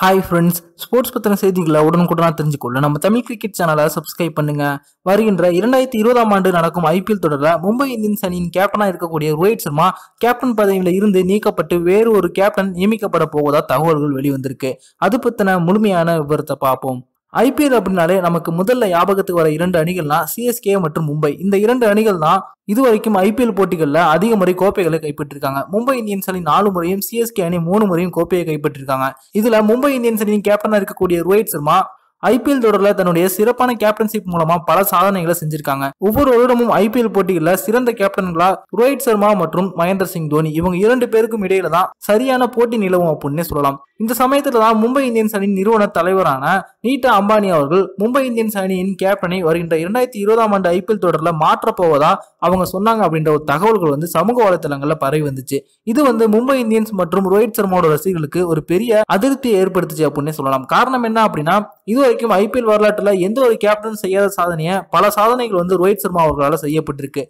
hi friends sports பற்றின செய்திகளை உடனுக்குடனாக தெரிஞ்சுக்கொள்ள நம்ம தமிழ் கிரிக்கெட் சேனலை சப்ஸ்கிரைப் பண்ணுங்க வருகின்ற இரண்டாயிரத்தி இருபதாம் ஆண்டு நடக்கும் ஐபிஎல் தொடரில் மும்பை இந்தியன்ஸ் அணியின் கேப்டனாக இருக்கக்கூடிய ரோஹித் சர்மா கேப்டன் பதவியில் இருந்து நீக்கப்பட்டு வேறு ஒரு கேப்டன் நியமிக்கப்பட போவதா தகவல்கள் வெளிவந்திருக்கு அது பற்றின முழுமையான விவரத்தை பார்ப்போம் ஐபிஎல் அப்படின்னாலே நமக்கு முதல்ல ஞாபகத்துக்கு வர இரண்டு அணிகள்னா சிஎஸ்கே மற்றும் மும்பை இந்த இரண்டு அணிகள் தான் இதுவரைக்கும் ஐபிஎல் போட்டிகளில் அதிக முறை கோப்பைகளை கைப்பற்றிருக்காங்க மும்பை இந்தியன்ஸ் அணி நாலு முறையும் சிஎஸ்கே அணி மூணு முறையும் கோப்பையை கைப்பற்றிருக்காங்க இதுல மும்பை இந்தியன்ஸ் அணியின் கேப்டனா இருக்கக்கூடிய ரோஹித் சர்மா ஐபிஎல் தொடரில் தன்னுடைய சிறப்பான கேப்டன்ஷிப் மூலமா பல சாதனைகளை செஞ்சிருக்காங்க ஒவ்வொரு வருடமும் ஐபிஎல் போட்டிகளில் சிறந்த கேப்டன்களா ரோஹித் சர்மா மற்றும் மகேந்திர சிங் தோனி இவங்க இரண்டு பேருக்கும் இடையில தான் சரியான போட்டி நிலவும் அப்படின்னு சொல்லலாம் இந்த சமயத்துல தான் மும்பை இந்தியன்ஸ் அணியின் நிறுவன தலைவரான நீட்டா அம்பானி அவர்கள் மும்பை இந்தியன்ஸ் அணியின் கேப்டனை வருகின்ற இரண்டாயிரத்தி இருபதாம் ஆண்டு ஐபிஎல் தொடரில் மாற்றப்போவதா அவங்க சொன்னாங்க அப்படின்ற ஒரு தகவல்கள் வந்து சமூக வலைத்தளங்களில் பரவி வந்துச்சு இது வந்து மும்பை இந்தியன்ஸ் மற்றும் ரோஹித் சர்மாவோட ரசிகர்களுக்கு ஒரு பெரிய அதிருப்தியை ஏற்படுத்துச்சு அப்படின்னு சொல்லலாம் காரணம் என்ன அப்படின்னா இது வரைக்கும் ஐபிஎல் வரலாற்றில் எந்த ஒரு கேப்டன் செய்யாத சாதனையை பல சாதனைகள் வந்து ரோஹித் சர்மா அவர்களால் செய்யப்பட்டிருக்கு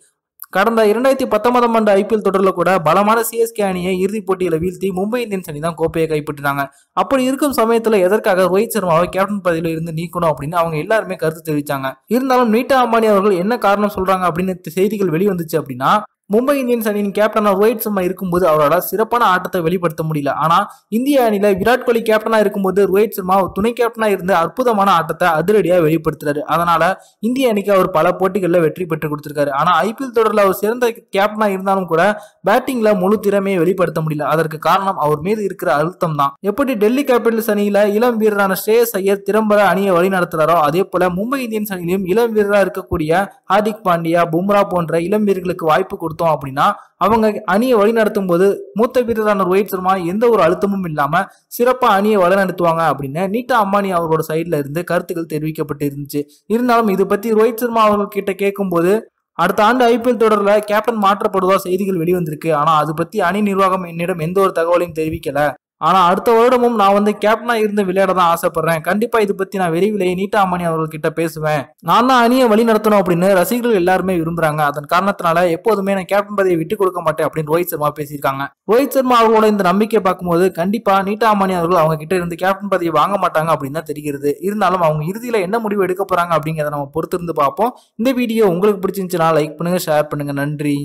கடந்த இரண்டாயிரத்தி பத்தொன்பதாம் ஆண்டு ஐபிஎல் தொடரில் கூட பலமான சிஎஸ்கே அணியை இறுதிப் போட்டியில் வீழ்த்தி மும்பை இந்தியன்ஸ் அணி தான் கோப்பையை கைப்பற்றினாங்க அப்படி இருக்கும் சமயத்தில் எதற்காக ரோஹித் சர்மாவை கேப்டன் பதவியில் இருந்து நீக்கணும் அப்படின்னு அவங்க எல்லாருமே கருத்து தெரிவிச்சாங்க இருந்தாலும் நீட்டா அம்பானி அவர்கள் என்ன காரணம் சொல்றாங்க அப்படின்னு செய்திகள் வெளிவந்துச்சு அப்படின்னா மும்பை இந்தியன்ஸ் அணியின் கேப்டனாக ரோஹித் சர்மா இருக்கும்போது அவரோட சிறப்பான ஆட்டத்தை வெளிப்படுத்த முடியல ஆனால் இந்திய அணியில விராட் கோலி கேப்டனாக இருக்கும்போது ரோஹித் சர்மா துணை கேப்டனாக இருந்து அற்புதமான ஆட்டத்தை அதிரடியாக வெளிப்படுத்துறாரு அதனால இந்திய அணிக்கு அவர் பல போட்டிகளில் வெற்றி பெற்று கொடுத்திருக்காரு ஆனால் ஐபிஎல் தொடரில் அவர் சிறந்த கேப்டனாக இருந்தாலும் கூட பேட்டிங்ல முழு திறமையை வெளிப்படுத்த முடியல அதற்கு காரணம் அவர் மீது இருக்கிற அழுத்தம் தான் எப்படி டெல்லி கேபிட்டல்ஸ் அணியில இளம் வீரரான ஸ்ரேயஸ் ஐயர் திறம்பட அணியை வழி நடத்துகிறாரோ அதே போல மும்பை இந்தியன்ஸ் அணியிலும் இளம் வீரராக இருக்கக்கூடிய ஹார்திக் பாண்டியா பும்ரா போன்ற இளம் வீரர்களுக்கு வாய்ப்பு கொடுத்து கொடுத்தோம் அப்படின்னா அவங்க அணியை வழிநடத்தும் போது மூத்த வீரரான ரோஹித் சர்மா எந்த ஒரு அழுத்தமும் இல்லாம சிறப்பா அணியை வழிநடத்துவாங்க அப்படின்னு நீட்டா அம்பானி அவரோட சைட்ல இருந்து கருத்துக்கள் தெரிவிக்கப்பட்டு இருந்துச்சு இருந்தாலும் இது பத்தி ரோஹித் சர்மா அவர்கள் கிட்ட கேட்கும்போது அடுத்த ஆண்டு ஐபிஎல் தொடரில் கேப்டன் மாற்றப்படுவதா செய்திகள் வெளிவந்திருக்கு ஆனால் அது பற்றி அணி நிர்வாகம் என்னிடம் எந்த ஒரு தகவலையும் தெரிவிக்கல ஆனால் அடுத்த வருடமும் நான் வந்து கேப்டனாக இருந்து விளையாட தான் ஆசைப்படுறேன் கண்டிப்பாக இதை பற்றி நான் விரைவிலேயே நீட்டா அம்மானி அவர்கள்கிட்ட பேசுவேன் நான் தான் அணியை வழி நடத்தணும் அப்படின்னு ரசிகர்கள் எல்லாருமே விரும்புகிறாங்க அதன் காரணத்தினால எப்போதுமே நான் கேப்டன் பதவியை விட்டு கொடுக்க மாட்டேன் அப்படின்னு ரோஹித் சர்மா பேசியிருக்காங்க ரோஹித் சர்மா அவர்களோட இந்த நம்பிக்கையை பார்க்கும்போது கண்டிப்பாக நீட்டா அம்மானி அவர்கள் அவங்க கிட்ட இருந்து கேப்டன் பதவியை வாங்க மாட்டாங்க அப்படின்னு தான் தெரிகிறது இருந்தாலும் அவங்க இறுதியில் என்ன முடிவு எடுக்க போகிறாங்க அப்படிங்கிறத நம்ம பொறுத்திருந்து பார்ப்போம் இந்த வீடியோ உங்களுக்கு பிடிச்சிருந்துச்சுன்னா லைக் பண்ணுங்கள் ஷேர் பண்ணுங்கள் நன்றி